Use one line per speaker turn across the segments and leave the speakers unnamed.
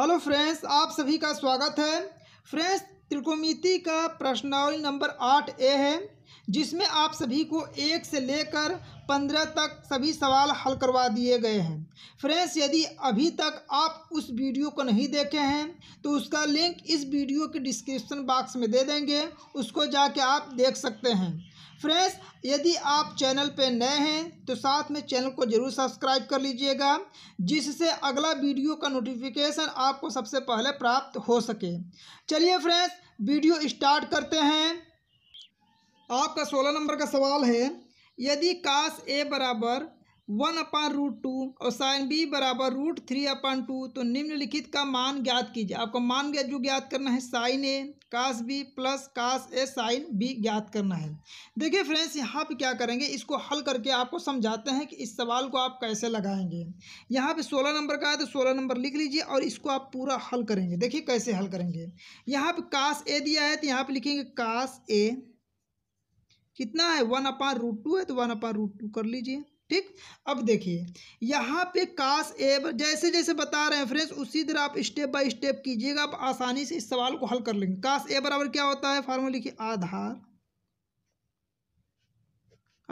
hello friends आप सभी का स्वागत है फ्रेंड्स त्रिकोमिति का प्रश्नावली नंबर आठ ए है जिसमें आप सभी को एक से लेकर पंद्रह तक सभी सवाल हल करवा दिए गए हैं फ्रेंड्स यदि अभी तक आप उस वीडियो को नहीं देखे हैं तो उसका लिंक इस वीडियो के डिस्क्रिप्शन बॉक्स में दे देंगे उसको जाके आप देख सकते हैं फ्रेंड्स यदि आप चैनल पर नए हैं तो साथ में चैनल को जरूर सब्सक्राइब कर लीजिएगा जिससे अगला वीडियो का नोटिफिकेशन आपको सबसे पहले प्राप्त हो सके चलिए फ्रेंड्स वीडियो स्टार्ट करते हैं आपका सोलह नंबर का सवाल है यदि काश ए बराबर वन अपान रूट टू और साइन बी बराबर रूट थ्री अपान टू तो निम्नलिखित का मान ज्ञात कीजिए आपको मान ज्ञात जो ज्ञात करना है साइन ए काश बी प्लस काश ए साइन बी ज्ञात करना है देखिए फ्रेंड्स यहाँ पे क्या करेंगे इसको हल करके आपको समझाते हैं कि इस सवाल को आप कैसे लगाएंगे यहाँ पे सोलह नंबर का है तो सोलह नंबर लिख लीजिए और इसको आप पूरा हल करेंगे देखिए कैसे हल करेंगे यहाँ पर काश ए दिया है तो यहाँ पर लिखेंगे काश ए कितना है वन अपान रूट टू है तो वन अपान रूट टू कर लीजिए ठीक अब देखिए यहाँ पे काश एब जैसे जैसे बता रहे हैं फ्रेंड्स उसी तरह आप स्टेप बाय स्टेप कीजिएगा आप आसानी से इस सवाल को हल कर लेंगे काश ए बराबर क्या होता है फार्मूला लिखिए आधार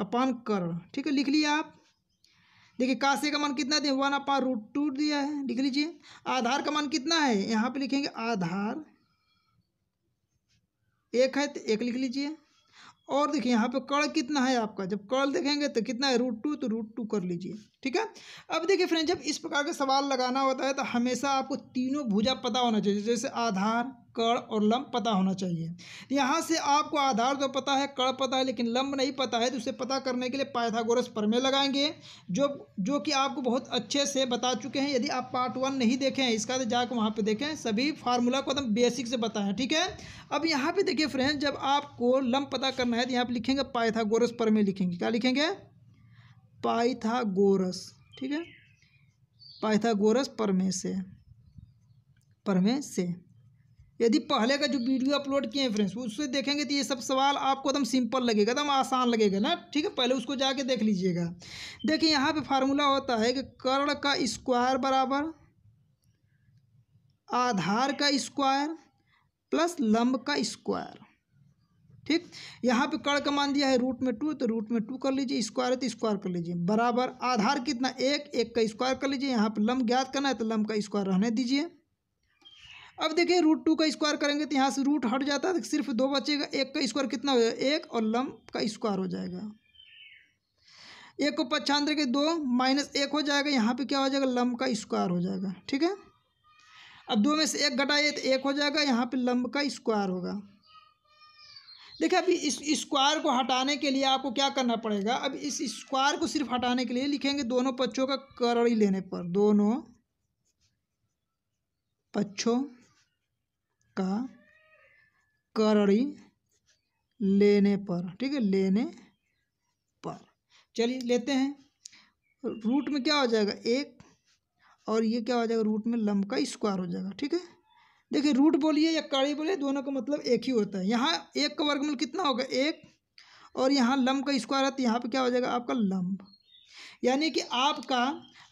अपान कर ठीक है लिख लिया आप देखिए ए का मान कितना दिया वन अपान रूट टू दिया है लिख लीजिए आधार का मान कितना है यहाँ पे लिखेंगे आधार एक है तो एक लिख लीजिए और देखिए यहाँ पे कर्ण कितना है आपका जब कर्ण देखेंगे तो कितना है रूट टू तो रूट टू कर लीजिए ठीक है अब देखिए फ्रेंड जब इस प्रकार का सवाल लगाना होता है तो हमेशा आपको तीनों भुजा पता होना चाहिए जैसे आधार कड़ और लंब पता होना चाहिए यहाँ से आपको आधार तो पता है कड़ पता है लेकिन लंब नहीं पता है तो उसे पता करने के लिए पाइथागोरस प्रमेय लगाएंगे जो जो कि आपको बहुत अच्छे से बता चुके हैं यदि आप पार्ट वन नहीं देखे हैं इसका तो जाकर वहाँ पर देखें सभी फार्मूला को एकदम बेसिक से बताएं ठीक है अब यहाँ पर देखिए फ्रेंड जब आपको लंब पता करना है तो यहाँ पर लिखेंगे पाइथागोरस प्रमेय लिखेंगे क्या लिखेंगे पाइथागोरस ठीक है पाइथागोरस परमे से परमे से यदि पहले का जो वीडियो अपलोड किए हैं फ्रेंड्स उससे देखेंगे तो ये सब सवाल आपको एकदम सिंपल लगेगा एकदम आसान लगेगा ना ठीक है पहले उसको जाके देख लीजिएगा देखिए यहाँ पे फार्मूला होता है कि कर्ण का स्क्वायर बराबर आधार का स्क्वायर प्लस लंब का स्क्वायर ठीक यहाँ पे कर्ण का मान दिया है रूट में टू तो रूट में टू कर लीजिए स्क्वायर तो स्क्वायर कर लीजिए बराबर आधार कितना एक एक का स्क्वायर कर लीजिए यहाँ पर लंब ज्ञात करना है तो लंब का स्क्वायर रहने दीजिए अब देखिए रूट टू का स्क्वायर करेंगे तो यहाँ से रूट हट जाता है सिर्फ दो बचेगा एक का स्क्वायर कितना हो जाएगा एक और लम्ब का स्क्वायर हो जाएगा एक को पच्छांतर के दो माइनस एक हो जाएगा यहाँ पे क्या हो जाएगा लम्ब का स्क्वायर हो जाएगा ठीक है अब दो में से एक घटाइए तो एक हो जाएगा यहाँ पे लम्ब का स्क्वायर होगा देखिए अभी इस स्क्वायर को हटाने के लिए आपको क्या करना पड़ेगा अब इस स्क्वायर को सिर्फ हटाने के लिए लिखेंगे दोनों पक्षों का करड़ी लेने पर दोनों पक्षों का करड़ी लेने पर ठीक है लेने पर चलिए लेते हैं रूट में क्या हो जाएगा एक और ये क्या हो जाएगा रूट में लम का स्क्वायर हो जाएगा ठीक है देखिए रूट बोलिए या कड़ी बोलिए दोनों का मतलब एक ही होता है यहाँ एक का वर्गमूल कितना होगा एक और यहाँ लम का स्क्वायर है तो यहाँ पर क्या हो जाएगा आपका लम्ब यानी कि आपका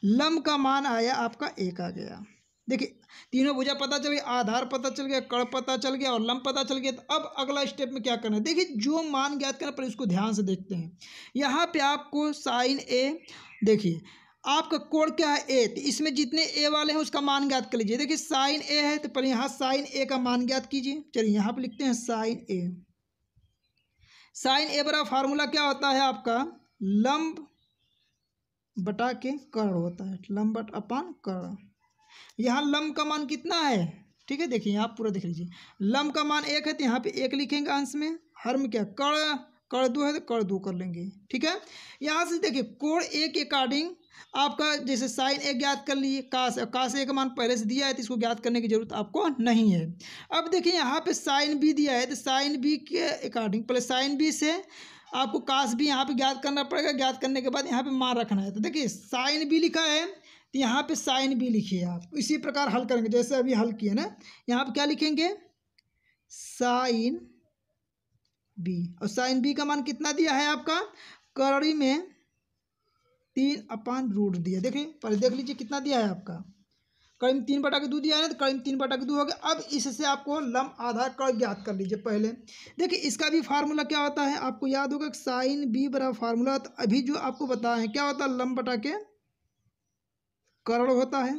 लम का मान आया आपका एक आ गया देखिए तीनों भुजा पता चल गया आधार पता चल गया कड़ पता चल गया और लंब पता चल गया तो अब अगला स्टेप में क्या करना है देखिए जो मान ज्ञात करना पर इसको ध्यान से देखते हैं यहाँ पे आपको साइन ए देखिए आपका कोण क्या है ए तो इसमें जितने ए वाले हैं उसका मान ज्ञात कर लीजिए देखिए साइन ए है तो पहले यहाँ साइन ए का मान ज्ञात कीजिए चलिए यहाँ पर लिखते हैं साइन ए साइन ए बड़ा फार्मूला क्या होता है आपका लंब बटा के कर्ण होता है लंब बट अपान कर्ण यहाँ लम का मान कितना है ठीक है देखिए यहाँ पूरा देख लीजिए लम का मान एक है तो यहाँ पे एक लिखेंगे अंश में हर में क्या कड़ कर दो है तो कर दो कर लेंगे ठीक है यहाँ से देखिए कोण ए के अकॉर्डिंग आपका जैसे साइन ए ज्ञात कर लिए काश काश एक मान पहले से दिया है तो इसको ज्ञात करने की जरूरत आपको नहीं है अब देखिए यहाँ पे साइन बी दिया है तो साइन बी के अकॉर्डिंग पहले साइन बी से आपको काश भी यहाँ पे ज्ञात करना पड़ेगा ज्ञात करने के बाद यहाँ पे मार रखना है तो देखिए साइन भी लिखा है तो यहाँ पे साइन भी लिखिए आप इसी प्रकार हल करेंगे जैसे अभी हल किए ना यहाँ पे क्या लिखेंगे साइन बी और साइन बी का मान कितना दिया है आपका करड़ी में तीन अपान रूट दिया देखिए पहले देख लीजिए कितना दिया है आपका कर्ण तीन बटा के दो दिया है तो कर्ण तीन बटा के दो हो गया अब इससे आपको लम आधार कर ज्ञात कर लीजिए पहले देखिए इसका भी फार्मूला क्या होता है आपको याद होगा साइन बी बराबर फार्मूला तो अभी जो आपको बताया है क्या होता है लम बटा के करण होता है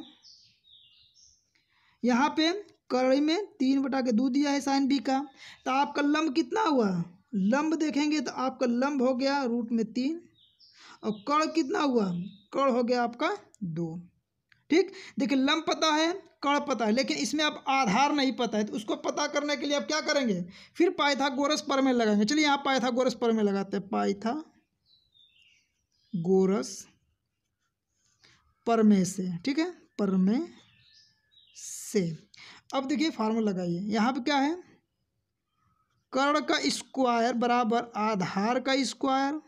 यहाँ पे करण में तीन बटा के दो दिया है साइन बी का तो आपका लम्ब कितना हुआ लम्ब देखेंगे तो आपका लम्ब हो गया रूट में तीन और कण कितना हुआ कड़ हो गया आपका दो ठीक देखिए लम पता है कड़ पता है लेकिन इसमें आप आधार नहीं पता है तो उसको पता करने के लिए आप क्या करेंगे फिर पाइथागोरस पर में लगाएंगे चलिए यहाँ पाइथागोरस पर में लगाते हैं पाइथा गोरस पर में से ठीक है पर में से अब देखिए फार्मूला लगाइए यहाँ पे क्या है कर्ण का स्क्वायर बराबर आधार का स्क्वायर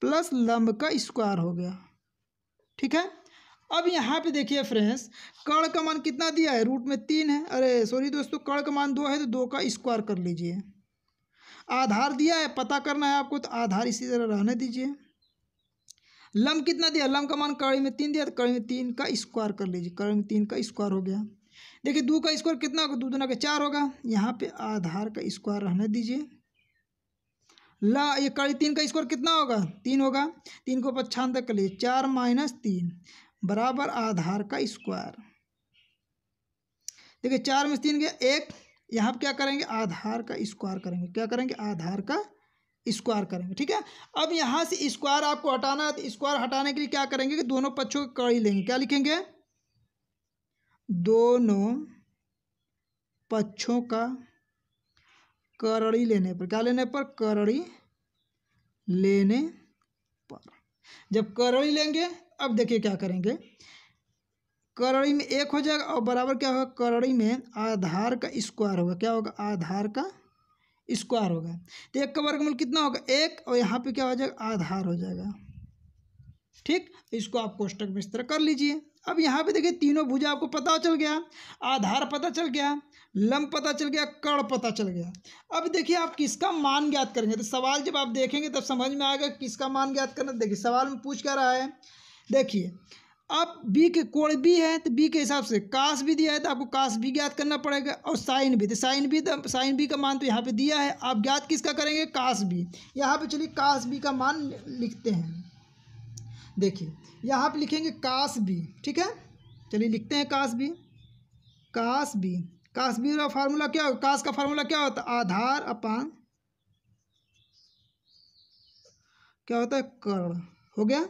प्लस लंब का स्क्वायर हो गया ठीक है अब यहाँ पे देखिए फ्रेंड्स कड़ का मान कितना दिया है रूट में तीन है अरे सॉरी दोस्तों कड़ का मान दो है तो दो का स्क्वायर कर लीजिए आधार दिया है पता करना है आपको तो आधार इसी तरह रहने दीजिए लम कितना दिया लम का मान कड़ी में तीन दिया तो कड़ी में तीन का स्क्वायर कर लीजिए कड़ी में तीन का स्क्वायर हो गया देखिए दो का स्क्वायर कितना होगा दो दुना का चार होगा यहाँ पे आधार का स्क्वायर रहने दीजिए ला ये कड़ी तीन का स्क्वायर कितना होगा तीन होगा तीन को पच्छान तक कर लीजिए चार माइनस तीन बराबर आधार का स्क्वायर देखिए चार में तीन गया एक यहाँ पर क्या करेंगे आधार का स्क्वायर करेंगे क्या करेंगे आधार का स्क्वायर करेंगे ठीक है अब यहाँ से स्क्वायर आपको हटाना है तो स्क्वायर हटाने के लिए क्या करेंगे कि दोनों पक्षों की कड़ी लेंगे क्या लिखेंगे दोनों पक्षों का करड़ी लेने पर क्या लेने पर करड़ी लेने पर जब करड़ी लेंगे अब देखिए क्या करेंगे करड़ी में एक हो जाएगा और बराबर क्या होगा करड़ी में आधार का स्क्वायर होगा क्या होगा आधार का स्क्वायर होगा तो एक का वर्गमूल कितना होगा एक और यहाँ पे क्या हो जाएगा आधार हो जाएगा ठीक इसको आप कोष्टक में इस तरह कर लीजिए अब यहाँ पे देखिए तीनों भुजा आपको पता चल गया आधार पता चल गया लंब पता चल गया कड़ पता चल गया अब देखिए आप किसका मान ज्ञात करेंगे तो सवाल जब आप देखेंगे तब समझ में आएगा किसका मान ज्ञात करना देखिए सवाल में पूछ क्या रहा है देखिए अब बी के कोण बी है तो बी के हिसाब से काश भी दिया है तो आपको काश भी ज्ञात करना पड़ेगा और साइन भी तो साइन भी तो साइन बी का मान तो यहाँ पे दिया है आप ज्ञात किसका करेंगे काश बी यहाँ पे चलिए काश बी का मान लिखते हैं देखिए यहाँ पे लिखेंगे काश बी ठीक है चलिए लिखते हैं काश बी काश बी काश बी का फार्मूला क्या होगा काश का फार्मूला क्या होता है आधार अपान क्या होता है कर्ण हो गया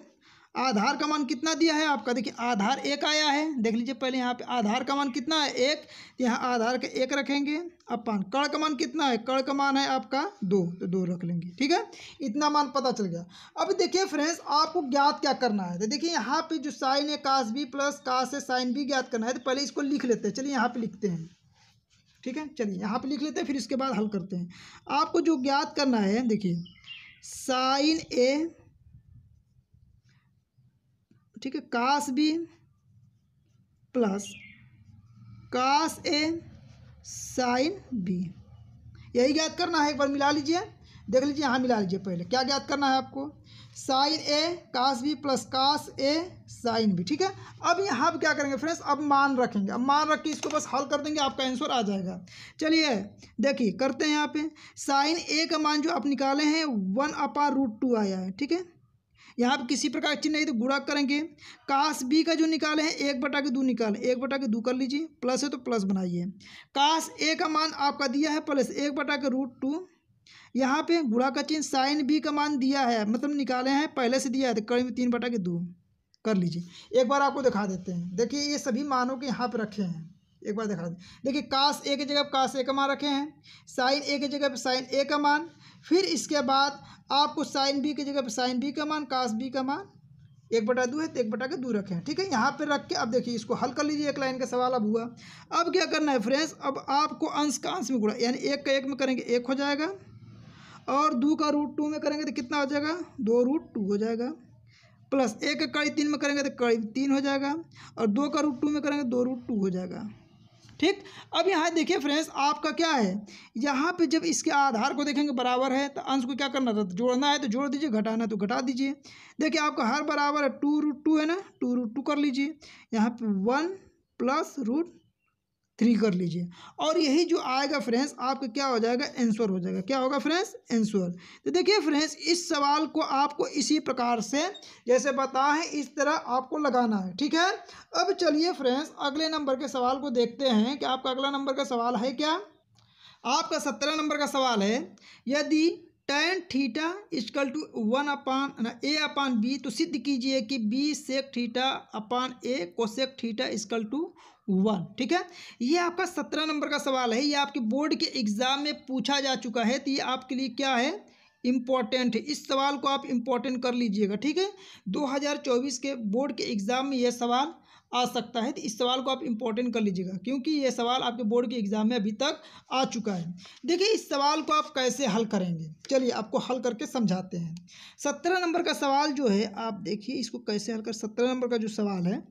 आधार का मान कितना दिया है आपका देखिए आधार एक आया है देख लीजिए पहले यहाँ पे आधार का मान कितना है एक यहाँ आधार का एक रखेंगे अपान कड़ का मान कितना है कड़ का मान है आपका दो तो दो रख लेंगे ठीक है इतना मान पता चल गया अब देखिए फ्रेंड्स आपको ज्ञात क्या करना है तो देखिए यहाँ पे जो साइन है काश बी प्लस काश है साइन बी ज्ञात करना है तो पहले इसको लिख लेते हैं चलिए यहाँ पे लिखते हैं ठीक है चलिए यहाँ पे लिख लेते हैं फिर इसके बाद हल करते हैं आपको जो ज्ञात करना है देखिए साइन ए ठीक है cos B plus cos A sine B यही ज्ञात करना है एक बार मिला लीजिए देख लीजिए यहाँ मिला लीजिए पहले क्या ज्ञात करना है आपको sine A cos B plus cos A sine B ठीक है अब यहाँ पे क्या करेंगे फ्रेंड्स अब मान रखेंगे अब मान रख के इसको बस हल कर देंगे आपका आंसर आ जाएगा चलिए देखिए करते हैं यहाँ पे साइन ए का मान जो आप निकाले हैं वन अपार रूट टू आया है ठीक है यहाँ पर किसी प्रकार चिन्ह नहीं तो गुणा करेंगे काश बी का जो निकाले हैं एक बटा के दो निकाल एक बटा के दो कर लीजिए प्लस है तो प्लस बनाइए काश ए का मान आपका दिया है प्लस एक बटा के रूट टू यहाँ पर गुड़ा का चिन्ह साइन बी का मान दिया है मतलब निकाले हैं पहले से दिया है तो करीब तीन बटा के दो कर लीजिए एक बार आपको दिखा देते हैं देखिए ये सभी मानों के यहाँ पर रखे हैं एक बार दिखा दें देखिए काश ए जगह काश ए का मान रखे हैं साइन ए जगह पर साइन ए का मान फिर इसके बाद आपको साइन बी की जगह पर साइन बी का मान काश बी का मान एक बटा दो है तो एक बटा के दो रखे हैं ठीक है यहाँ पर रख के अब देखिए इसको हल कर लीजिए एक लाइन का सवाल अब हुआ अब क्या करना है फ्रेंड्स अब आपको अंश का अंश में गुड़ा यानी एक का एक में करेंगे एक हो जाएगा और दो का रूट टू में करेंगे तो कितना हो जाएगा दो रूट टू हो जाएगा प्लस एक का कड़ी तीन में करेंगे तो कड़ी तीन हो जाएगा और दो का रूट टू में करेंगे तो दो रूट टू हो जाएगा ठीक अब यहाँ देखिए फ्रेंड्स आपका क्या है यहाँ पे जब इसके आधार को देखेंगे बराबर है तो अंश को क्या करना था तो जोड़ना है तो जोड़ दीजिए घटाना है तो घटा दीजिए देखिए आपका हर बराबर है टू रूट टू है ना टू रूट टू कर लीजिए यहाँ पे वन प्लस रूट थ्री कर लीजिए और यही जो आएगा फ्रेंड्स आपका क्या हो जाएगा आंसर हो जाएगा क्या होगा फ्रेंड्स आंसर तो देखिए फ्रेंड्स इस सवाल को आपको इसी प्रकार से जैसे बताएं है इस तरह आपको लगाना है ठीक है अब चलिए फ्रेंड्स अगले नंबर के सवाल को देखते हैं कि आपका अगला नंबर का सवाल है क्या आपका सत्रह नंबर का सवाल है यदि tan theta is equal to one upon A upon B तो सिद्ध कीजिए कि B sec theta upon A sec theta is equal to one ठीक है ये आपका सत्रह नंबर का सवाल है ये आपके बोर्ड के एग्ज़ाम में पूछा जा चुका है तो ये आपके लिए क्या है इम्पॉर्टेंट है इस सवाल को आप इम्पॉर्टेंट कर लीजिएगा ठीक है 2024 के बोर्ड के एग्ज़ाम में यह सवाल आ सकता है तो इस सवाल को आप इम्पोर्टेंट कर लीजिएगा क्योंकि ये सवाल आपके बोर्ड के एग्ज़ाम में अभी तक आ चुका है देखिए इस सवाल को आप कैसे हल करेंगे चलिए आपको हल करके समझाते हैं सत्रह नंबर का सवाल जो है आप देखिए इसको कैसे हल कर सत्रह नंबर का जो सवाल है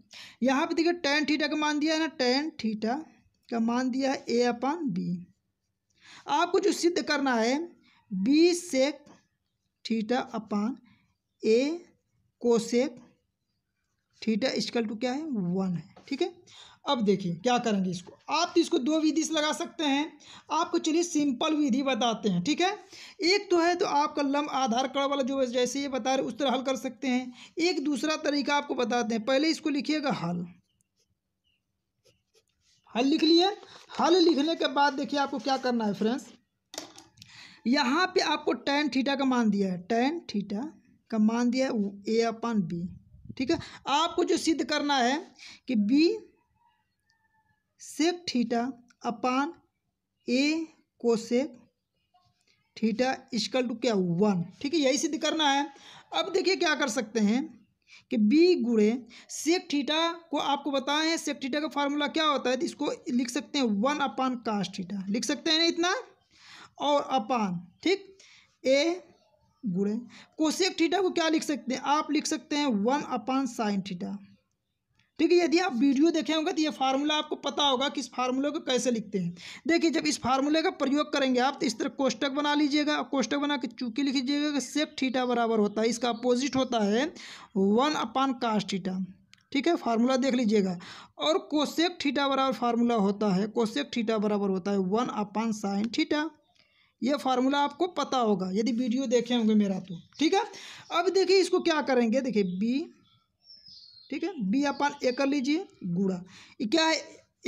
यहाँ पर देखिए टेन थीटा का मान दिया है ना टेन थीटा का मान दिया है ए अपान बी आपको जो सिद्ध करना है B sec theta upon A cosec theta is equal to क्या है वन है ठीक है अब देखिए क्या करेंगे इसको आप तो इसको दो विधि से लगा सकते हैं आपको चलिए सिंपल विधि बताते हैं ठीक है एक तो है तो आपका लम आधार कड़ा वाला जो जैसे ये बता रहे उस तरह हल कर सकते हैं एक दूसरा तरीका आपको बताते हैं पहले इसको लिखिएगा हल हल लिख लिए हल लिखने के बाद देखिए आपको क्या करना है फ्रेंड्स यहाँ पे आपको टेन थीटा का मान दिया है टेन थीटा का मान दिया है ए अपन बी ठीक है आपको जो सिद्ध करना है कि B sec theta upon A cosec theta is equal to क्या वन ठीक है यही सिद्ध करना है अब देखिए क्या कर सकते हैं कि बी गुड़े सेक थीटा को आपको बताए हैं सेक थीटा का फार्मूला क्या होता है तो इसको लिख सकते हैं वन अपान कास्ट थीटा लिख सकते हैं ना इतना और अपान ठीक ए गुड़े कोशेक थीटा को क्या लिख सकते हैं आप लिख सकते हैं वन अपान साइन थीटा ठीक है यदि आप वीडियो देखे होंगे तो ये फार्मूला आपको पता होगा कि इस फार्मूले को कैसे लिखते हैं देखिए जब इस फार्मूले का प्रयोग करेंगे आप तो इस तरह कोष्टक बना लीजिएगा कोष्टक बना के चूकी लिख लीजिएगा कि सेक थीटा बराबर होता है इसका अपोजिट होता है वन अपान कास्ट थीटा ठीक है फार्मूला देख लीजिएगा और कोशेक थीटा बराबर फार्मूला होता है कोशेक थीटा बराबर होता है वन अपान साइन थीटा ये फार्मूला आपको पता होगा यदि वीडियो देखे होंगे मेरा तो ठीक है अब देखिए इसको क्या करेंगे देखिए बी ठीक है बी अपन ए कर लीजिए गुड़ा क्या है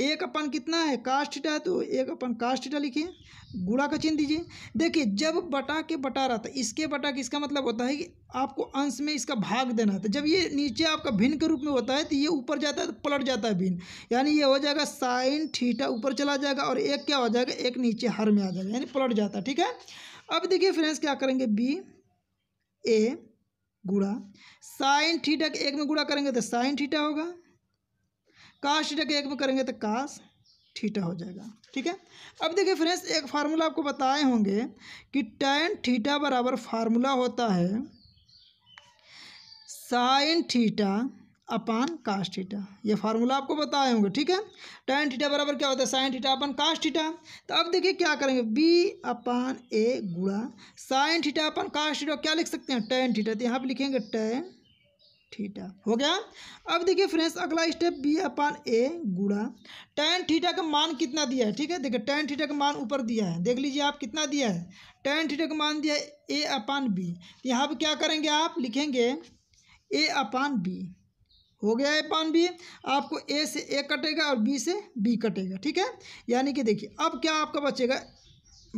एक अपन कितना है कास्ट थीटा है तो एक अपन कास्ट थीटा लिखिए गुड़ा का चिन्ह दीजिए देखिए जब बटा के बटा रहा था इसके बटा के इसका मतलब होता है कि आपको अंश में इसका भाग देना था जब ये नीचे आपका भिन्न के रूप में होता है तो ये ऊपर जाता है तो पलट जाता है भिन्न यानी ये हो जाएगा साइन थीटा ऊपर चला जाएगा और एक क्या हो जाएगा एक नीचे हर में आ जाएगा यानी पलट जाता है ठीक है अब देखिए फ्रेंड्स क्या करेंगे बी ए गुड़ा साइन थीटा के एक में गुड़ा करेंगे तो साइन थीटा होगा काश थीटा के एक में करेंगे तो काश थीटा हो जाएगा ठीक है अब देखिए फ्रेंड्स एक फार्मूला आपको बताए होंगे कि टेन थीटा बराबर फार्मूला होता है साइन थीटा अपान काश थीटा ये फार्मूला आपको बताए होंगे ठीक है टेन थीटा बराबर क्या होता है साइन थीटा अपन काश थीटा तो अब देखिए क्या करेंगे बी अपान ए गुड़ा साइन थीटा अपन काश थीटा क्या लिख सकते हैं टेन थीटा तो यहाँ पर लिखेंगे टेन थीटा हो गया अब देखिए फ्रेंड्स अगला स्टेप बी अपान ए गुड़ा टेन थीटा का मान कितना दिया है ठीक है देखिए टेन थीटा का मान ऊपर दिया है देख लीजिए आप कितना दिया है टेन थीटा का मान दिया है ए अपान बी यहाँ पर क्या करेंगे आप लिखेंगे ए अपान बी हो गया ए अपान बी आपको ए से ए कटेगा और बी से बी कटेगा ठीक है यानी कि देखिए अब क्या आपका बचेगा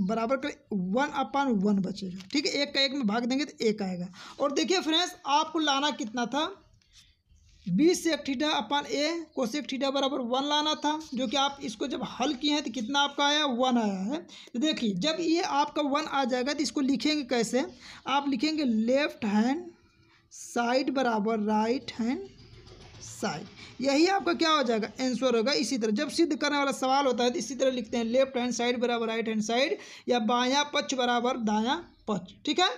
बराबर कर वन अपान वन बचेगा ठीक है एक का एक में भाग देंगे तो एक आएगा और देखिए फ्रेंड्स आपको लाना कितना था बीस से एक ठीठा अपान ए एक ठीठा बराबर वन लाना था जो कि आप इसको जब हल किए हैं तो कितना आपका आया वन आया है तो देखिए जब ये आपका वन आ जाएगा तो इसको लिखेंगे कैसे आप लिखेंगे लेफ्ट हैंड साइड बराबर राइट हैंड साइड यही आपका क्या हो जाएगा आंसर होगा इसी तरह जब सिद्ध करने वाला सवाल होता है तो इसी तरह लिखते हैं लेफ्ट हैंड साइड बराबर राइट हैंड साइड या बाया पक्ष बराबर दाया पक्ष ठीक है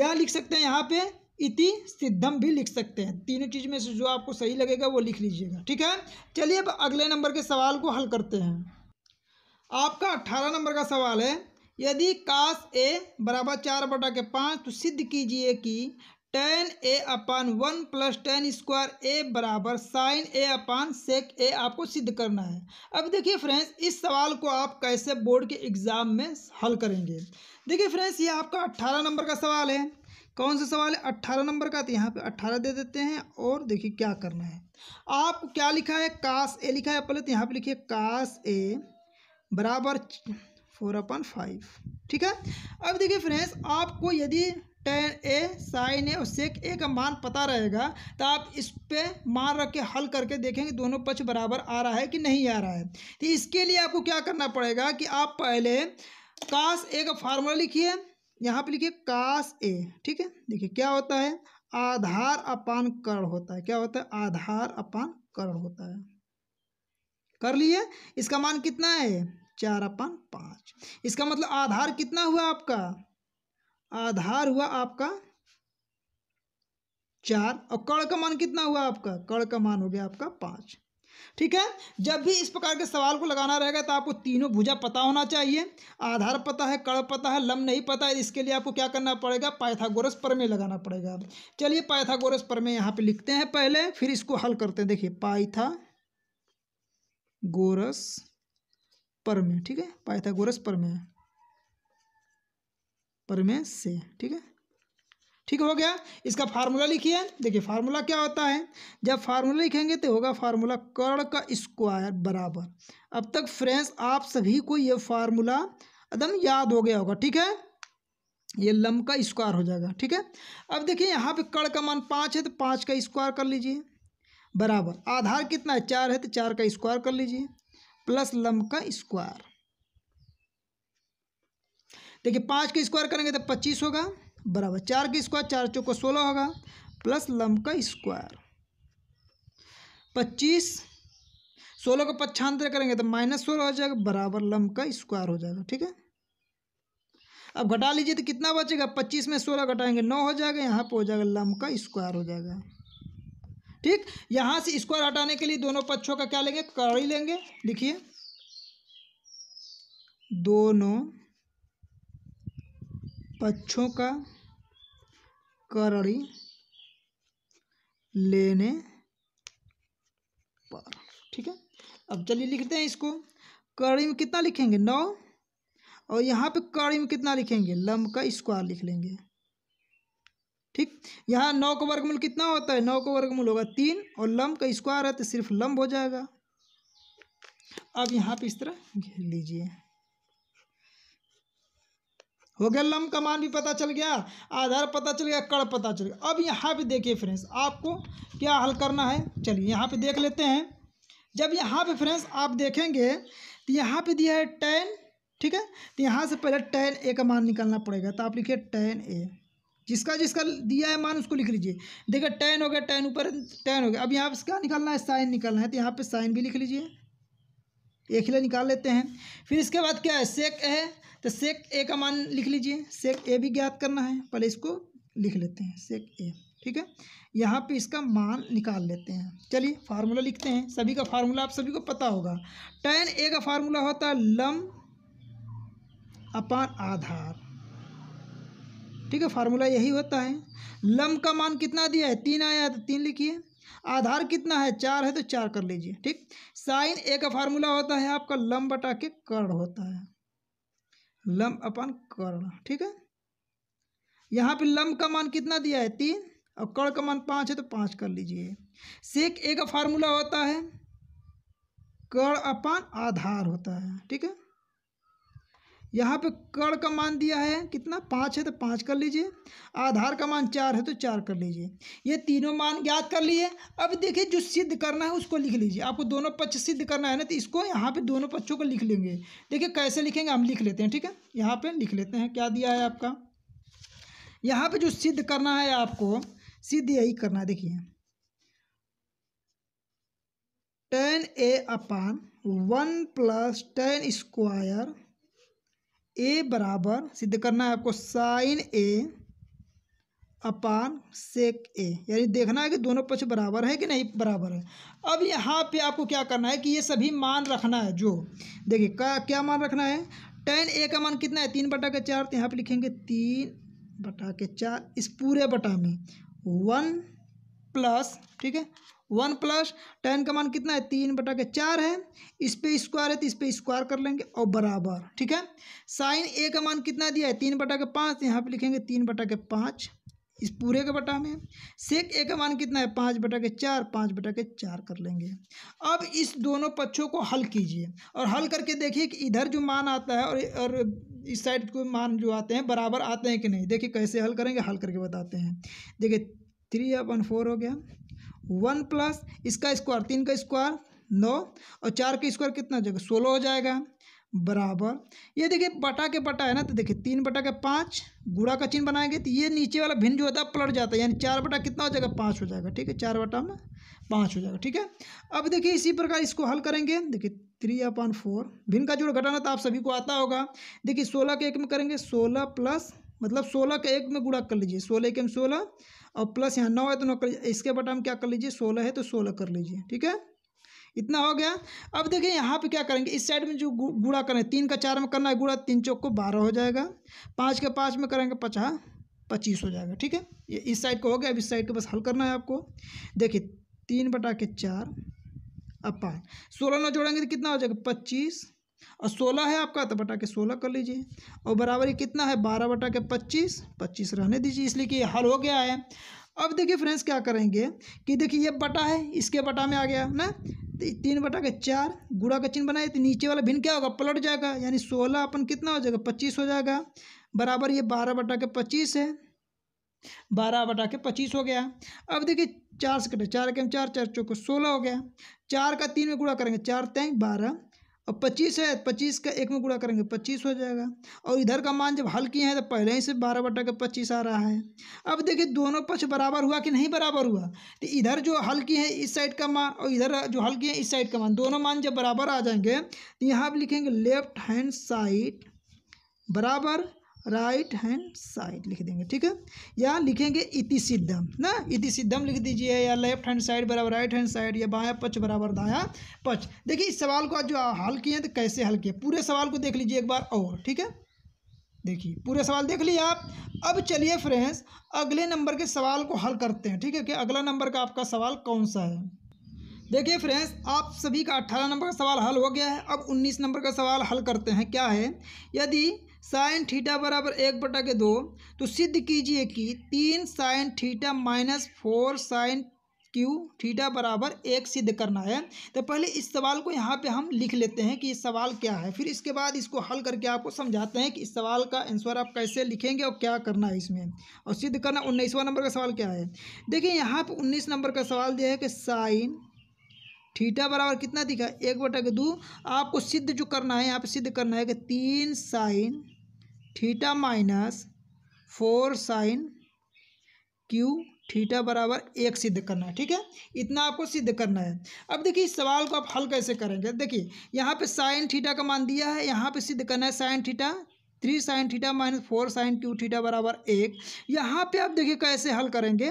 यह लिख सकते हैं यहाँ पे इति सिद्धम भी लिख सकते हैं तीनों चीज़ में से जो आपको सही लगेगा वो लिख लीजिएगा ठीक है चलिए अब अगले नंबर के सवाल को हल करते हैं आपका अट्ठारह नंबर का सवाल है यदि काश ए बराबर चार बटा के पाँच तो सिद्ध कीजिए कि की tan A upon one plus tan square A बराबर साइन ए अपान सेक ए आपको सिद्ध करना है अब देखिए फ्रेंड्स इस सवाल को आप कैसे बोर्ड के एग्ज़ाम में हल करेंगे देखिए फ्रेंड्स ये आपका अट्ठारह नंबर का सवाल है कौन सा सवाल है अट्ठारह नंबर का तो यहाँ पे अट्ठारह दे देते हैं और देखिए क्या करना है आपको क्या लिखा है कास ए लिखा है पहले तो यहाँ पर लिखिए कास ए बराबर फोर अपन फाइव ठीक है अब देखिए फ्रेंड्स आपको यदि टेन ए साइन ए और सेक ए का मान पता रहेगा तो आप इस पर मान रख के हल करके देखेंगे दोनों पक्ष बराबर आ रहा है कि नहीं आ रहा है तो इसके लिए आपको क्या करना पड़ेगा कि आप पहले कास ए का फार्मूला लिखिए यहाँ पे लिखिए कास ए ठीक है देखिए क्या होता है आधार अपान कर्ण होता है क्या होता है आधार अपान कर्ण होता है कर लिए इसका मान कितना है चार अपान पाँच इसका मतलब आधार कितना हुआ आपका आधार हुआ आपका चार और कड़ का मान कितना हुआ आपका कड़ का मान हो गया आपका पाँच ठीक है जब भी इस प्रकार के सवाल को लगाना रहेगा तो आपको तीनों भुजा पता होना चाहिए आधार पता है कड़ पता है लम नहीं पता है इसके लिए आपको क्या करना पड़ेगा पाइथागोरस परमे लगाना पड़ेगा चलिए पाइथागोरस परमे यहाँ पे लिखते हैं पहले फिर इसको हल करते हैं देखिए पाइथा गोरस परमे ठीक है पाइथागोरस परमे परमेश से ठीक है ठीक हो गया इसका फार्मूला लिखिए देखिए फार्मूला क्या होता है जब फार्मूला लिखेंगे तो होगा फार्मूला कर्ण का स्क्वायर बराबर अब तक फ्रेंड्स आप सभी को ये फार्मूला एकदम याद हो गया होगा ठीक है ये लम का स्क्वायर हो जाएगा ठीक है अब देखिए यहाँ पे कर्ण का मान पाँच है तो पाँच का स्क्वायर कर लीजिए बराबर आधार कितना है चार है तो चार का स्क्वायर कर लीजिए प्लस लम का स्क्वायर देखिए पाँच का स्क्वायर करेंगे तो पच्चीस होगा बराबर चार के स्क्वायर चार चौक सोलह होगा प्लस लम्ब का स्क्वायर पच्चीस सोलह को पच्छांतर करेंगे तो माइनस सोलह हो जाएगा बराबर लम्ब का स्क्वायर हो जाएगा ठीक है अब घटा लीजिए तो कितना बचेगा पच्चीस में सोलह घटाएंगे नौ हो जाएगा यहाँ पर हो जाएगा लम्ब का स्क्वायर हो जाएगा ठीक यहाँ से स्क्वायर हटाने के लिए दोनों पक्षों का क्या लेंगे कड़ी लेंगे लिखिए दोनों पक्षों का करड़ी लेने पर ठीक है अब चलिए लिखते हैं इसको कड़ी में कितना लिखेंगे नौ और यहाँ पे कड़ी में कितना लिखेंगे लंब का स्क्वायर लिख लेंगे ठीक यहाँ नौ का वर्गमूल कितना होता है नौ का वर्गमूल होगा तीन और लंब का स्क्वायर है तो सिर्फ लम्ब हो जाएगा अब यहाँ पे इस तरह घेर लीजिए हो गया लम का मान भी पता चल गया आधार पता चल गया कड़ पता चल गया अब यहाँ पे देखिए फ्रेंड्स आपको क्या हल करना है चलिए यहाँ पे देख लेते हैं जब यहाँ पे फ्रेंड्स आप देखेंगे तो यहाँ पे दिया है टेन ठीक है तो यहाँ से पहले टेन ए का मान निकालना पड़ेगा तो आप लिखिए टेन ए जिसका जिसका दिया है मान उसको लिख लीजिए देखिए टेन हो गया टेन ऊपर टेन हो गया अब यहाँ पे क्या निकालना है साइन निकालना है तो यहाँ पर साइन भी लिख लीजिए एक ही निकाल लेते हैं फिर इसके बाद क्या है सेक है तो सेक ए का मान लिख लीजिए सेक ए भी ज्ञात करना है पहले इसको लिख लेते हैं सेक ए ठीक है यहाँ पे इसका मान निकाल लेते हैं चलिए फार्मूला लिखते हैं सभी का फार्मूला आप सभी को पता होगा टेन ए का फार्मूला होता है लम अपान आधार ठीक है फार्मूला यही होता है लम का मान कितना दिया है तीन आया तो तीन लिखिए आधार कितना है चार है तो चार कर लीजिए ठीक साइन ए का फार्मूला होता है आपका लम बटा के कर्ण होता है लम अपन कर्ण ठीक है यहाँ पे लम्ब का मान कितना दिया है तीन और कर्ण का मान पाँच है तो पाँच कर लीजिए सेक ए का फार्मूला होता है कर्ण अपन आधार होता है ठीक है यहाँ पे कर का मान दिया है कितना पाँच है तो पाँच कर लीजिए आधार का मान चार है तो चार कर लीजिए ये तीनों मान ज्ञात कर लिए अब देखिए जो सिद्ध करना है उसको लिख लीजिए आपको दोनों पक्ष सिद्ध करना है ना तो इसको यहाँ पे दोनों पक्षों को लिख लेंगे देखिए कैसे लिखेंगे हम लिख लेते हैं ठीक है यहाँ पर लिख लेते हैं क्या दिया है आपका यहाँ पर जो सिद्ध करना है आपको सिद्ध यही करना है देखिए tan A upon one plus tan square A बराबर सिद्ध करना है आपको साइन ए अपान सेक ए यानी देखना है कि दोनों पक्ष बराबर है कि नहीं बराबर है अब यहाँ पे आपको क्या करना है कि ये सभी मान रखना है जो देखिए क्या क्या मान रखना है टेन ए का मान कितना है तीन बटा के चार तो यहाँ पे लिखेंगे तीन बटा के चार इस पूरे बटा में वन प्लस ठीक है वन प्लस टेन का मान कितना है तीन बटा के चार है इस पर स्क्वायर है तो इस पर स्क्वायर कर लेंगे और बराबर ठीक है साइन ए का मान कितना दिया है तीन बटा के पाँच यहाँ पे लिखेंगे तीन बटा के पाँच इस पूरे के बटा में सेक ए का मान कितना है पाँच बटा के चार पाँच बटा के चार कर लेंगे अब इस दोनों पक्षों को हल कीजिए और हल करके देखिए कि इधर जो मान आता है और और इस साइड को मान जो आते हैं बराबर आते हैं कि नहीं देखिए कैसे हल करेंगे हल करके बताते हैं देखिए थ्री अपन फोर हो गया वन प्लस इसका स्क्वायर तीन का स्क्वायर नौ और चार का स्क्वायर कितना हो जाएगा सोलह हो जाएगा बराबर ये देखिए बटा के बटा है ना तो देखिए तीन बटा के पाँच गुड़ा का चिन्ह बनाएंगे तो ये नीचे वाला भिन्न जो होता है पलट जाता है यानी चार बटा कितना हो जाएगा पाँच हो जाएगा ठीक है चार बटा में पाँच हो जाएगा ठीक है अब देखिए इसी प्रकार इसको हल करेंगे देखिए थ्री अपॉन फोर भिन्न का जोड़ घटाना तो आप सभी को आता होगा देखिए सोलह के एक में करेंगे सोलह प्लस मतलब सोलह के एक में गुड़ा कर लीजिए सोलह के में सोलह और प्लस यहाँ नौ है तो नौ कर इसके बटा हम क्या कर लीजिए सोलह है तो सोलह कर लीजिए ठीक है इतना हो गया अब देखिए यहाँ पे क्या करेंगे इस साइड में जो गुड़ा करें तीन का चार में करना है गुड़ा तीन चौक को बारह हो जाएगा पाँच के पाँच में करेंगे पचास पच्चीस हो जाएगा ठीक है ये इस साइड को हो गया अब इस साइड को बस हल करना है आपको देखिए तीन बटा के चार अब पाँच सोलह नौ जोड़ेंगे तो कितना हो जाएगा पच्चीस और सोलह है आपका तो बटा के सोलह कर लीजिए और बराबर कितना है बारह बटा के पच्चीस पच्चीस रहने दीजिए इसलिए कि हल हो गया है अब देखिए फ्रेंड्स क्या करेंगे कि देखिए ये बटा है इसके बटा में आ गया ना तो तीन बटा के चार गुड़ा का चिन्ह बनाए तो नीचे वाला भिन्न क्या होगा पलट जाएगा यानी सोलह अपन कितना हो जाएगा पच्चीस हो जाएगा बराबर ये बारह बटा के पच्चीस है बारह बटा के पच्चीस हो गया अब देखिए चार से कटे चार के हम चार चार चौको सोलह हो गया चार का तीन में गुड़ा करेंगे चार तेईस बारह और पच्चीस है पच्चीस का एक में गुणा करेंगे पच्चीस हो जाएगा और इधर का मान जब हल किए हैं तो पहले ही से बारह बटा का पच्चीस आ रहा है अब देखिए दोनों पक्ष बराबर हुआ कि नहीं बराबर हुआ तो इधर जो हल किए हैं इस साइड का मान और इधर जो हल किए हैं इस साइड का मान दोनों मान जब बराबर आ जाएंगे तो यहाँ पर लिखेंगे लेफ्ट हैंड साइड बराबर राइट हैंड साइड लिख देंगे ठीक है या लिखेंगे इति सिद्धम ना इति सिद्धम लिख दीजिए या लेफ्ट हैंड साइड बराबर राइट हैंड साइड या बाया पच बराबर दाया पच देखिए इस सवाल को आज जो हल किए हैं तो कैसे हल किए पूरे सवाल को देख लीजिए एक बार और ठीक है देखिए पूरे सवाल देख लिए आप अब चलिए फ्रेंड्स अगले नंबर के सवाल को हल करते हैं ठीक है कि अगला नंबर का आपका सवाल कौन सा है देखिए फ्रेंड्स आप सभी का अट्ठारह नंबर का सवाल हल हो गया है अब उन्नीस नंबर का सवाल हल करते हैं क्या है यदि साइन थीटा बराबर एक बटा के दो तो सिद्ध कीजिए कि तीन sine theta minus four sine cube theta बराबर एक सिद्ध करना है तो पहले इस सवाल को यहाँ पे हम लिख लेते हैं कि ये सवाल क्या है फिर इसके बाद इसको हल करके आपको समझाते हैं कि इस सवाल का आंसर आप कैसे लिखेंगे और क्या करना है इसमें और सिद्ध करना उन्नीसवा नंबर का सवाल क्या है देखिए यहाँ पर उन्नीस नंबर का सवाल दिया है कि साइन थीटा बराबर कितना दिखा एक बटा के दो आपको सिद्ध जो करना है यहाँ पर सिद्ध करना है कि तीन sine theta minus four sine cube theta बराबर एक सिद्ध करना है ठीक है इतना आपको सिद्ध करना है अब देखिए इस सवाल को आप हल कैसे करेंगे देखिए यहाँ पे साइन थीटा का मान दिया है यहाँ पे सिद्ध करना है sine theta three sine theta minus four sine cube theta बराबर एक यहाँ पे आप देखिए कैसे हल करेंगे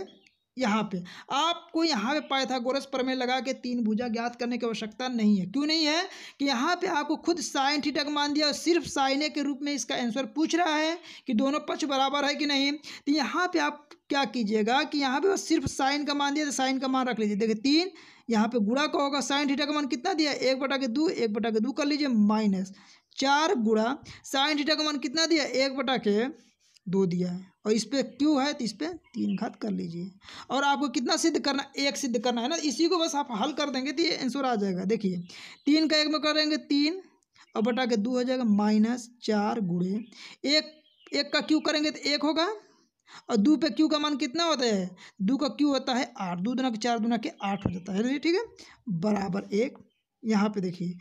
यहाँ पे आपको यहाँ पे पाइथागोरस प्रमेय लगा के तीन भुजा ज्ञात करने की आवश्यकता नहीं है क्यों नहीं है कि यहाँ पे आपको खुद साइन ठीटक मान दिया और सिर्फ साइने के रूप में इसका आंसर पूछ रहा है कि दोनों पक्ष बराबर है कि नहीं तो यहाँ पे आप क्या कीजिएगा कि यहाँ पे बस सिर्फ साइन का मान दिया तो साइन का मान रख लीजिए देखिए तीन यहाँ पर गुड़ा का होगा साइन ठीटा का मान कितना दिया एक बटा के दो एक बटा के दो कर लीजिए माइनस चार गुड़ा साइन ठीटा का मान कितना दिया एक बटा के दो दिया है और इस पर क्यू है तो इस पर तीन घात कर लीजिए और आपको कितना सिद्ध करना एक सिद्ध करना है ना इसी को बस आप हल कर देंगे तो ये आंसर आ जाएगा देखिए तीन का एक में करेंगे तीन और बटा के दो हो जाएगा माइनस चार गुड़े एक एक का क्यू करेंगे तो एक होगा और दो पे क्यू का मान कितना होता है दो का क्यू होता है आठ दो दुना के चार दुना के आठ हो जाता है ठीक है बराबर एक यहाँ पे देखिए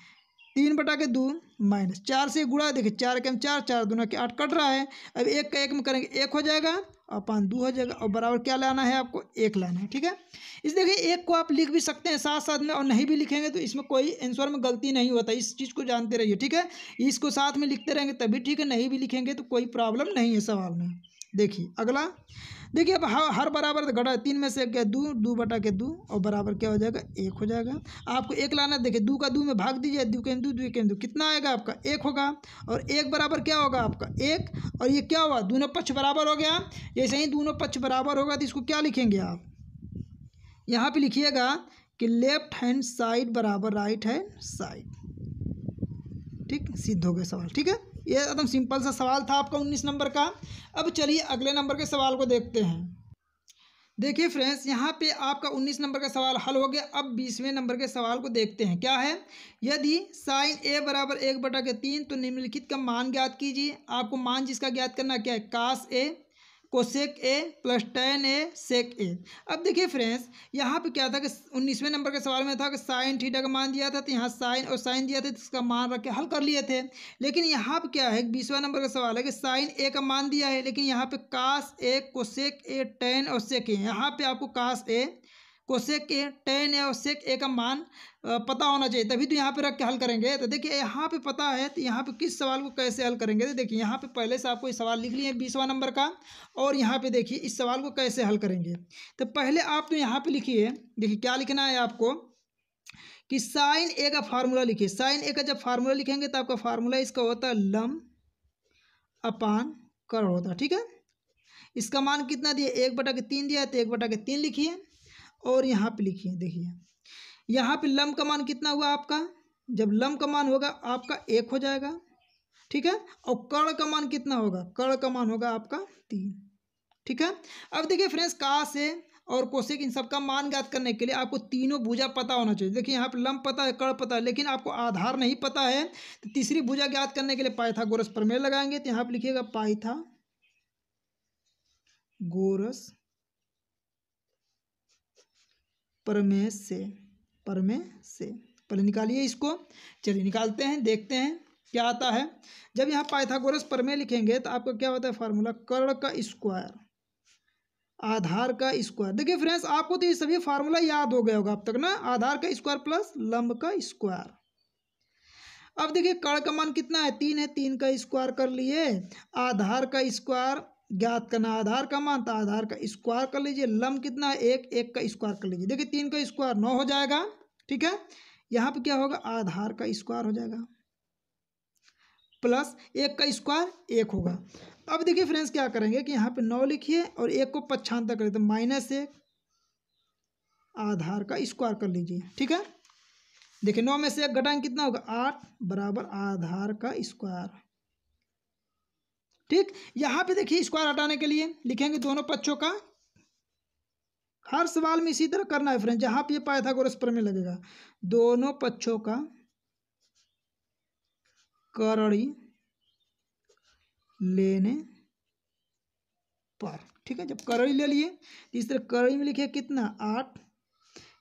तीन बटा के दो माइनस चार से गुड़ा देखिए चार के हम चार चार दोनों के आठ कट रहा है अब एक का एक में करेंगे एक हो जाएगा और पाँच दो हो जाएगा और बराबर क्या लाना है आपको एक लाना है ठीक है इस देखिए एक को आप लिख भी सकते हैं साथ साथ में और नहीं भी लिखेंगे तो इसमें कोई आंसर में गलती नहीं होता इस चीज़ को जानते रहिए ठीक है इसको साथ में लिखते रहेंगे तभी ठीक है नहीं भी लिखेंगे तो कोई प्रॉब्लम नहीं है सवाल में देखिए अगला देखिए अब हर बराबर तो घटा तीन में से क्या दो दो बटा के दो और बराबर क्या हो जाएगा एक हो जाएगा आपको एक लाना देखिए दो का दो में भाग दीजिए दो के दो दो के दो कितना आएगा आपका एक होगा और एक बराबर क्या होगा आपका एक और ये क्या हुआ दोनों पक्ष बराबर हो गया जैसे ही दोनों पक्ष बराबर होगा तो इसको क्या लिखेंगे आप यहाँ पर लिखिएगा कि लेफ्ट हैंड साइड बराबर राइट हैंड साइड ठीक सिद्ध हो गया सवाल ठीक है ये एकदम सिंपल सा सवाल था आपका उन्नीस नंबर का अब चलिए अगले नंबर के सवाल को देखते हैं देखिए फ्रेंड्स यहाँ पे आपका उन्नीस नंबर का सवाल हल हो गया अब बीसवें नंबर के सवाल को देखते हैं क्या है यदि साइन ए बराबर एक बटा के तीन तो निम्नलिखित का मान ज्ञात कीजिए आपको मान जिसका ज्ञात करना क्या है cos A cosec A plus tan A sec A अब देखिए फ्रेंड्स यहाँ पे क्या था कि उन्नीसवें नंबर के सवाल में था कि साइन थीटा का मान दिया था तो यहाँ साइन और साइन दिया था तो इसका मान रख के हल कर लिए थे लेकिन यहाँ पे क्या है बीसवा नंबर का सवाल है कि साइन ए का मान दिया है लेकिन यहाँ पे काश ए कोसेक ए टेन और सेक ए यहाँ पर आपको काश ए को सेक के टेन या सेक ए का मान पता होना चाहिए तभी तो यहाँ पे रख के हल करेंगे तो देखिए यहाँ पे पता है तो यहाँ पे किस सवाल को कैसे हल करेंगे तो देखिए यहाँ पे पहले से आपको ये सवाल लिख लिए बीसवा नंबर का और यहाँ पे देखिए इस सवाल को कैसे हल करेंगे तो पहले आप तो यहाँ पे लिखिए देखिए क्या लिखना है आपको कि साइन ए का फार्मूला लिखिए साइन ए का जब फार्मूला लिखेंगे तो आपका फार्मूला इसका होता है लम अपान करोड़ होता ठीक है इसका मान कितना दिया एक बटा के तीन दिया तो एक बटा के तीन लिखिए और यहाँ पे लिखिए देखिए यहाँ पे लम का मान कितना हुआ आपका जब लम का मान होगा आपका एक हो जाएगा ठीक है और कर्ण का मान कितना होगा कर्ण का मान होगा आपका तीन ठीक है अब देखिए फ्रेंड्स का से और कोशिक इन सबका मान ज्ञात करने के लिए आपको तीनों भुजा पता होना चाहिए देखिए यहाँ पर लंब पता है कड़ पता है लेकिन आपको आधार नहीं पता है तो तीसरी भुजा ज्ञात करने के लिए गोरस प्रमेय लगाएंगे तो यहाँ पर लिखिएगा पाइथा गोरस परमे से परमे से पहले निकालिए इसको चलिए निकालते हैं देखते हैं क्या आता है जब यहाँ पाइथागोरस परमे लिखेंगे तो आपका क्या होता है फार्मूला कर्ण का स्क्वायर आधार का स्क्वायर देखिए फ्रेंड्स आपको तो ये सभी फार्मूला याद हो गया होगा अब तक ना आधार का स्क्वायर प्लस लंब का स्क्वायर अब देखिए कर्ण का मान कितना है तीन है तीन का स्क्वायर कर लिए आधार का स्क्वायर ज्ञात करना आधार का मान तो आधार का स्क्वायर कर लीजिए लम कितना है एक एक का स्क्वायर कर लीजिए देखिए तीन का स्क्वायर नौ हो जाएगा ठीक है यहाँ पे क्या होगा आधार का स्क्वायर हो जाएगा प्लस एक का स्क्वायर एक होगा अब देखिए फ्रेंड्स क्या करेंगे कि यहाँ पे नौ लिखिए और एक को पच्छांतर करिए तो माइनस एक आधार का स्क्वायर कर लीजिए ठीक है देखिए नौ में से एक घटाएंगे कितना होगा आठ बराबर आधार का स्क्वायर ठीक यहाँ पे देखिए स्क्वायर हटाने के लिए लिखेंगे दोनों पक्षों का हर सवाल में इसी तरह करना है फ्रेंड जहाँ पे ये पर में लगेगा दोनों पक्षों का करड़ी लेने पर ठीक है जब करड़ी ले लिए तो इस तरह करड़ी में लिखे कितना आठ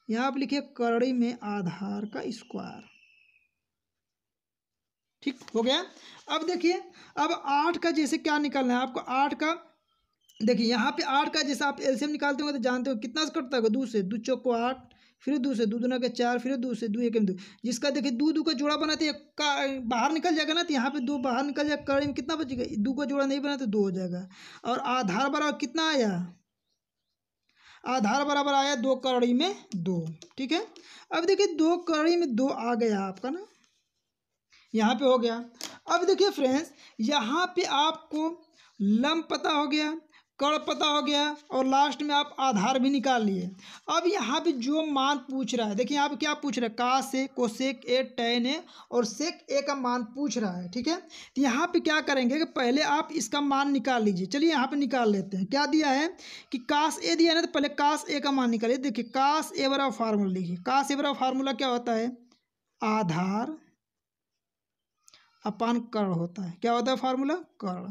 यहाँ पर लिखे करड़ी में आधार का स्क्वायर ठीक हो गया अब देखिए अब आठ का जैसे क्या निकालना है आपको आठ का देखिए यहाँ पे आठ का जैसे आप एलसीएम निकालते होंगे तो जानते हो कितना से कटता होगा दो से दो चौक को आठ फिर दो से दो दूना के चार फिर दो से दो एक दो जिसका देखिए दो दो का जोड़ा बनाते हैं बाहर निकल जाएगा ना तो यहाँ पे दो बाहर निकल जाएगा कड़े में कितना बचेगा दो का जोड़ा नहीं बना तो दो हो जाएगा और आधार बराबर कितना आया आधार बराबर आया दो कड़ी में दो ठीक है अब देखिए दो कड़ी में दो आ गया आपका ना यहाँ पे हो गया अब देखिए फ्रेंड्स यहाँ पे आपको लम पता हो गया कड़ पता हो गया और लास्ट में आप आधार भी निकाल लिए अब यहाँ पे जो मान पूछ रहा है देखिए यहाँ पे क्या पूछ रहा है का से सेक ए टेन ए और सेक ए का मान पूछ रहा है ठीक है तो यहाँ पे क्या करेंगे कि पहले आप इसका मान निकाल लीजिए चलिए यहाँ पे निकाल लेते हैं क्या दिया है कि काश ए दिया ना तो पहले काश ए का मान निकालिए देखिए काश ए बराबर फार्मूला लिखिए काश ए बराबर फार्मूला क्या होता है आधार अपान कर्ण होता है क्या होता है फार्मूला कर्ण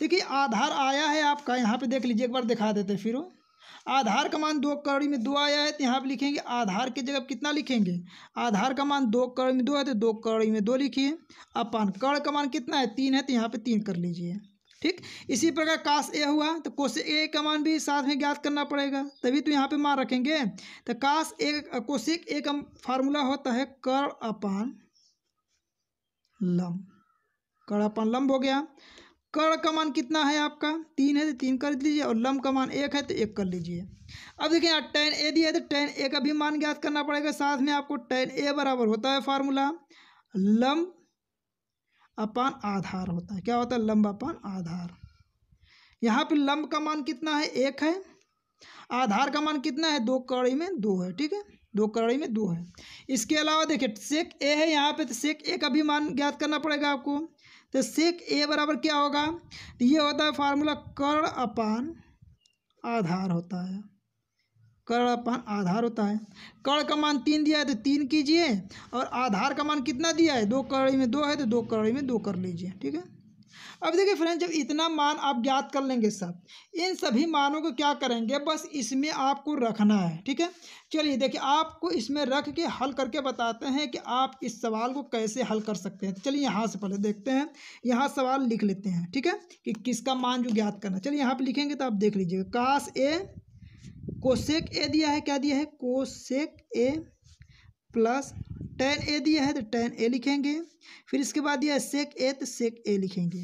देखिए आधार आया है आपका यहाँ पे देख लीजिए एक बार दिखा देते फिर आधार का मान दो करोड़ी में दो आया है तो यहाँ पे लिखेंगे आधार के जगह कितना लिखेंगे आधार का मान दो कर्ण में दो है तो दो करोड़ी में दो लिखिए अपान कर्ण का मान कितना है तीन है तो यहाँ पर तीन कर लीजिए ठीक इसी प्रकार काश ए हुआ तो कोश ए का मान भी साथ में ज्ञात करना पड़ेगा तभी तो यहाँ पे मान रखेंगे तो काश ए कोशिक ए का फार्मूला होता है कर अपान लम कड़ापन लंब हो गया कड़ का मान कितना है आपका तीन है तो तीन कर लीजिए और लंब का मान एक है तो एक कर लीजिए अब देखिए यहाँ टेन ए दिया है तो टेन ए का भी मान ज्ञात करना पड़ेगा साथ में आपको टेन ए बराबर होता है फार्मूला लंब अपान आधार होता है क्या होता है लंब अपान आधार यहाँ पे लंब का मान कितना है एक है आधार का मान कितना है दो कड़ी में दो है ठीक है दो कड़ी में दो है इसके अलावा देखिए सेक ए है यहाँ पे तो सेक ए का भी मान ज्ञात करना पड़ेगा आपको तो सेक ए बराबर क्या होगा तो ये होता है फार्मूला कर्ण अपान आधार होता है कर्ण अपान आधार होता है कर्ण का मान तीन दिया है तो तीन कीजिए और आधार का मान कितना दिया है दो कड़ी में दो है तो दो कड़ी में दो कर लीजिए ठीक है अब देखिए फ्रेंड जब इतना मान आप ज्ञात कर लेंगे सब इन सभी मानों को क्या करेंगे बस इसमें आपको रखना है ठीक है चलिए देखिए आपको इसमें रख के हल करके बताते हैं कि आप इस सवाल को कैसे हल कर सकते हैं चलिए यहाँ से पहले देखते हैं यहाँ सवाल लिख लेते हैं ठीक है कि किसका मान जो ज्ञात करना चलिए यहाँ पर लिखेंगे तो आप देख लीजिएगा काश ए कोशेक ए दिया है क्या दिया है cosec A plus tan A दिया है तो टेन ए लिखेंगे फिर इसके बाद दिया है सेक ए तो सेक ए लिखेंगे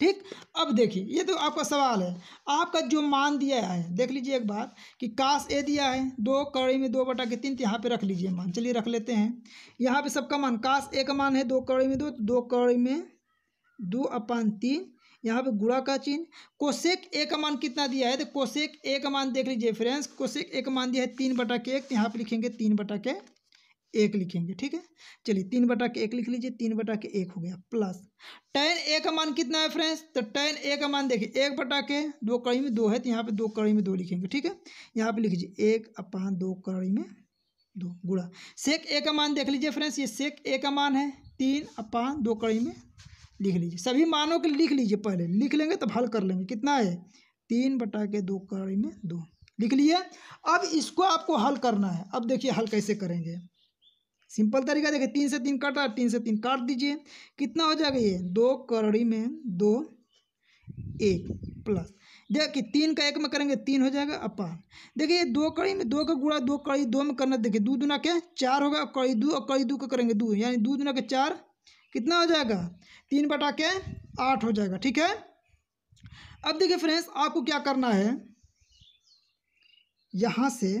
ठीक अब देखिए ये तो आपका सवाल है आपका जो मान दिया है देख लीजिए एक बात कि काश ए दिया है दो कड़ी में दो बटा के तीन तो यहाँ पे रख लीजिए मान चलिए रख लेते हैं यहाँ पे सबका मान काश ए का मान है दो कड़ी में दो तो दो कड़ी में दो अपान तीन यहाँ पे गुड़ा का चिन्ह कोशेक ए का मान कितना दिया है तो कोशेक ए का मान देख लीजिए फ्रेंड्स कोशेक ए का मान दिया है तीन बटा के एक तो यहाँ पर लिखेंगे तीन बटा के एक लिखेंगे ठीक है चलिए तीन बटा के एक लिख लीजिए तीन बटा के एक हो गया प्लस टेन ए का मान कितना है फ्रेंड्स तो टेन ए का मान देखिए एक बटा के दो कड़ी में दो है तो यहाँ पे दो कड़ी में दो लिखेंगे ठीक है यहाँ पे लिख लीजिए एक अपान दो कड़ी में दो गुड़ा सेक ए का मान देख लीजिए फ्रेंड्स ये सेक ए का मान है तीन अपान दो कड़ी में लिख लीजिए सभी मानों के लिख लीजिए पहले लिख लेंगे तब हल कर लेंगे कितना है तीन बटा के दो कड़ी में दो लिख लिए अब इसको आपको हल करना है अब देखिए हल कैसे करेंगे सिंपल तरीका देखिए तीन से तीन कट रहा है तीन से तीन काट दीजिए कितना हो जाएगा ये दो करड़ी में दो एक प्लस देखिए तीन का एक में करेंगे तीन हो जाएगा अपान देखिए दो कड़ी में दो का गुड़ा दो कड़ी दो में करना देखिए दो दुना के चार होगा कड़ी दो और कड़ी दो का करेंगे दो यानी दो दुना के चार कितना हो जाएगा तीन बटा के आठ हो जाएगा ठीक है अब देखिए फ्रेंड्स आपको क्या करना है यहाँ से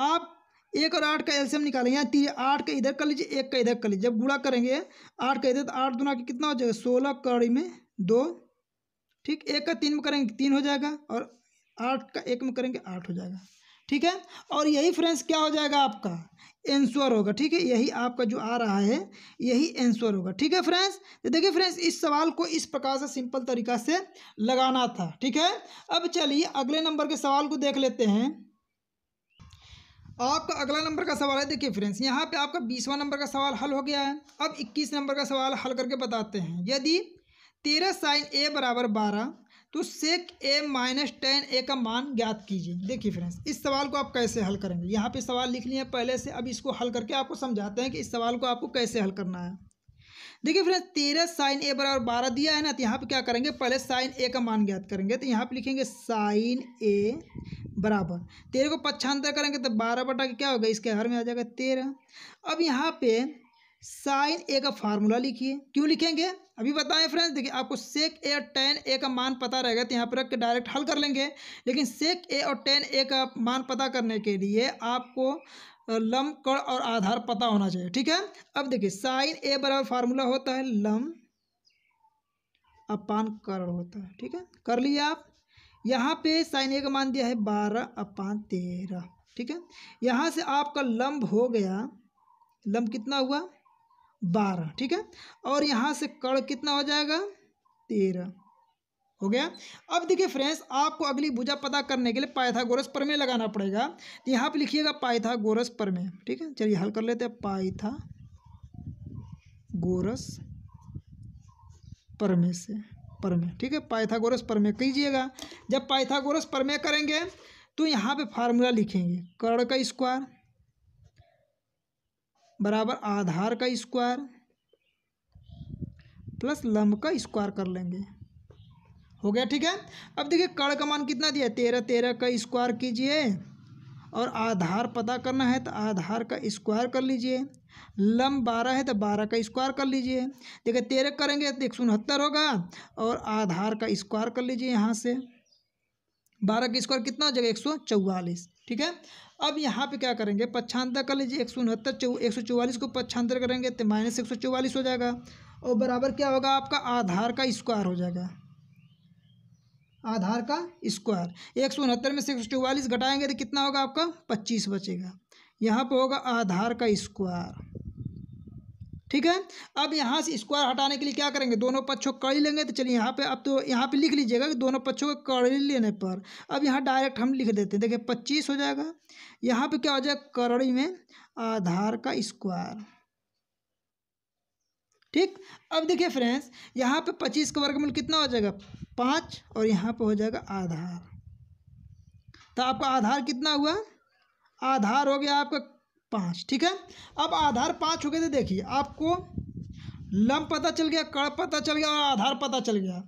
आप एक और आठ का एल्शियम निकालेंगे यहाँ तीन आठ का इधर कर लीजिए एक का इधर कर लीजिए जब गुड़ा करेंगे आठ का इधर तो आठ दुना के कितना हो जाएगा सोलह कड़ी में दो ठीक एक का तीन में करेंगे तीन हो जाएगा और आठ का एक में करेंगे आठ हो जाएगा ठीक है और यही फ्रेंड्स क्या हो जाएगा आपका एंसर होगा ठीक है यही आपका जो आ रहा है यही एंसर होगा ठीक है फ्रेंड्स तो देखिए फ्रेंड्स इस सवाल को इस प्रकार से सिंपल तरीका से लगाना था ठीक है अब चलिए अगले नंबर के सवाल को देख लेते हैं आपका अगला नंबर का सवाल है देखिए फ्रेंड्स यहाँ पे आपका बीसवा नंबर का सवाल हल हो गया है अब इक्कीस नंबर का सवाल हल करके बताते हैं यदि तेरह साइन ए बराबर बारह तो सेक ए माइनस टेन ए का मान ज्ञात कीजिए देखिए फ्रेंड्स इस सवाल को आप कैसे हल करेंगे यहाँ पे सवाल लिख लिए पहले से अब इसको हल करके आपको समझाते हैं कि इस सवाल को आपको कैसे हल करना है देखिए फ्रेंड्स तेरह साइन ए बराबर बारह दिया है ना तो यहाँ पे क्या करेंगे पहले साइन ए का मान ज्ञात करेंगे तो यहाँ पे लिखेंगे साइन ए बराबर तेरह को पक्षांतर करेंगे तो बारह बटा के क्या होगा इसके हर में आ जाएगा तेरह अब यहाँ पे साइन ए का फार्मूला लिखिए क्यों लिखेंगे अभी बताएं फ्रेंड्स देखिए आपको सेक ए और टेन ए का मान पता रहेगा तो यहाँ पर रख के डायरेक्ट हल कर लेंगे लेकिन सेक ए और टेन ए का मान पता करने के लिए आपको लम कड़ और आधार पता होना चाहिए ठीक है अब देखिए साइन ए बराबर फार्मूला होता है लम अपान कर होता है ठीक है कर लिए आप यहाँ पे साइन ए का मान दिया है बारह अपान तेरह ठीक है यहाँ से आपका लंब हो गया लंब कितना हुआ बारह ठीक है और यहाँ से कड़ कितना हो जाएगा तेरह हो गया अब देखिए फ्रेंड्स आपको अगली भुजा पता करने के लिए पाइथागोरस प्रमेय लगाना पड़ेगा तो यहाँ पे लिखिएगा पाइथागोरस प्रमेय ठीक है चलिए हल कर लेते हैं पाइथा गोरस परमे से परमे ठीक है पाइथागोरस परमे कीजिएगा जब पाइथागोरस परमे करेंगे तो यहाँ पे फार्मूला लिखेंगे कर्ण का स्क्वायर बराबर आधार का स्क्वायर प्लस लंब का स्क्वायर कर लेंगे हो गया ठीक है अब देखिए कर्ण का मान कितना दिया तेरह तेरह का स्क्वायर कीजिए और आधार पता करना है तो आधार का स्क्वायर कर लीजिए लम बारह है तो बारह का स्क्वायर कर लीजिए देखिए तेरह करेंगे तो एक सौ उनहत्तर होगा और आधार का स्क्वायर कर लीजिए यहाँ से बारह का स्क्वायर कितना हो जाएगा एक सौ चौवालीस ठीक है अब यहाँ पे क्या करेंगे पच्छांतर कर लीजिए एक सौ उनहत्तर चौ एक सौ चौवालीस को पच्छांतर करेंगे तो माइनस एक सौ चौवालीस हो जाएगा और बराबर क्या होगा आपका आधार का स्क्वायर हो जाएगा आधार का स्क्वायर एक सौ उनहत्तर में से एक सौ चौवालीस घटाएंगे तो कितना होगा आपका पच्चीस बचेगा यहाँ पे होगा आधार का स्क्वायर ठीक है अब यहाँ से स्क्वायर हटाने के लिए क्या करेंगे दोनों पक्षों कड़ी लेंगे तो चलिए यहाँ पे अब तो यहाँ पे लिख लीजिएगा कि दोनों पक्षों को कड़ी लेने पर अब यहाँ डायरेक्ट हम लिख देते हैं देखिए पच्चीस हो जाएगा यहाँ पे क्या हो जाएगा करड़ी में आधार का स्क्वायर ठीक अब देखिए फ्रेंड्स यहाँ पे पच्चीस का वर्गमूल कितना हो जाएगा पाँच और यहाँ पर हो जाएगा आधार तो आपका आधार कितना हुआ आधार हो गया आपका पाँच ठीक है अब आधार पाँच हो गए तो देखिए आपको लम पता चल गया कड़ पता चल गया और आधार पता चल गया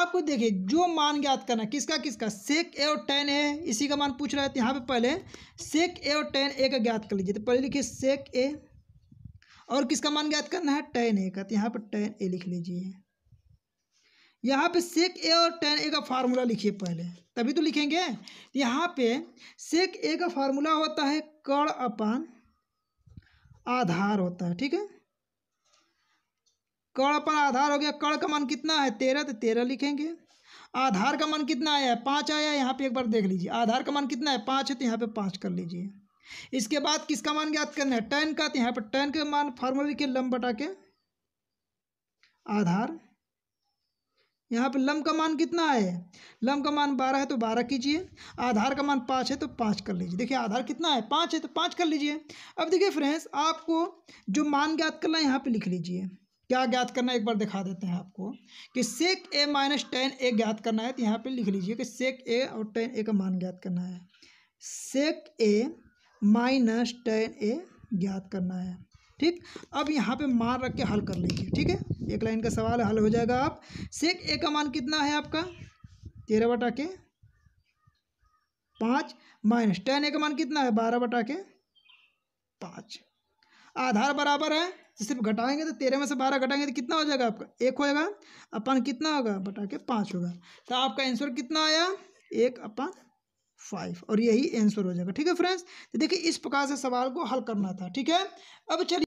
आपको देखिए जो मान ज्ञात करना किसका किसका सेक ए और टेन ए इसी का मान पूछ रहा है तो यहाँ पे पहले सेक ए और टेन ए का ज्ञात कर लीजिए तो पहले लिखिए सेक ए और किसका मान ज्ञात करना है टेन ए का तो यहाँ पर टेन ए लिख लीजिए यहाँ पे सेक ए और टेन ए का फार्मूला लिखिए पहले तभी तो लिखेंगे यहाँ पे सेक ए का फार्मूला होता है कड़ अपान आधार होता है ठीक है कड़ अपान आधार हो गया कड़ का मान कितना है तेरह तो तेरह लिखेंगे आधार का मान कितना आया है पाँच आया है यहाँ पे एक बार देख लीजिए आधार का मान कितना है पाँच है तो यहाँ पे पाँच कर लीजिए इसके बाद किसका मान ज्ञात करना है टेन का तो यहाँ पर टेन के मान फार्मूला लिखिए लम बटा के आधार यहाँ पे लम का मान कितना है लम का मान बारह है तो बारह कीजिए आधार का मान पाँच है तो पाँच कर लीजिए देखिए आधार कितना है पाँच है तो पाँच कर लीजिए अब देखिए फ्रेंड्स आपको जो मान ज्ञात करना है यहाँ पे लिख लीजिए क्या ज्ञात करना है एक बार दिखा देते हैं आपको कि सेक ए माइनस टेन ए ज्ञात करना है तो यहाँ पर लिख लीजिए कि सेक ए और टेन ए का मान ज्ञात करना है सेक ए माइनस टेन ए ज्ञात करना है ठीक अब यहाँ पे मार रख के हल कर लीजिए ठीक है एक लाइन का सवाल हल हो जाएगा आप सेक ए का मान कितना है आपका तेरह बटा के पाँच माइनस टेन ए का मान कितना है बारह बटा के पाँच आधार बराबर है तो सिर्फ घटाएंगे तो तेरह में से बारह घटाएंगे तो कितना हो जाएगा आपका एक होएगा अपन कितना होगा बटा के पाँच होगा तो आपका आंसर कितना आया एक अपन फाइव और यही आंसर हो जाएगा ठीक है फ्रेंड्स तो देखिए इस प्रकार से सवाल को हल करना था ठीक है अब चलिए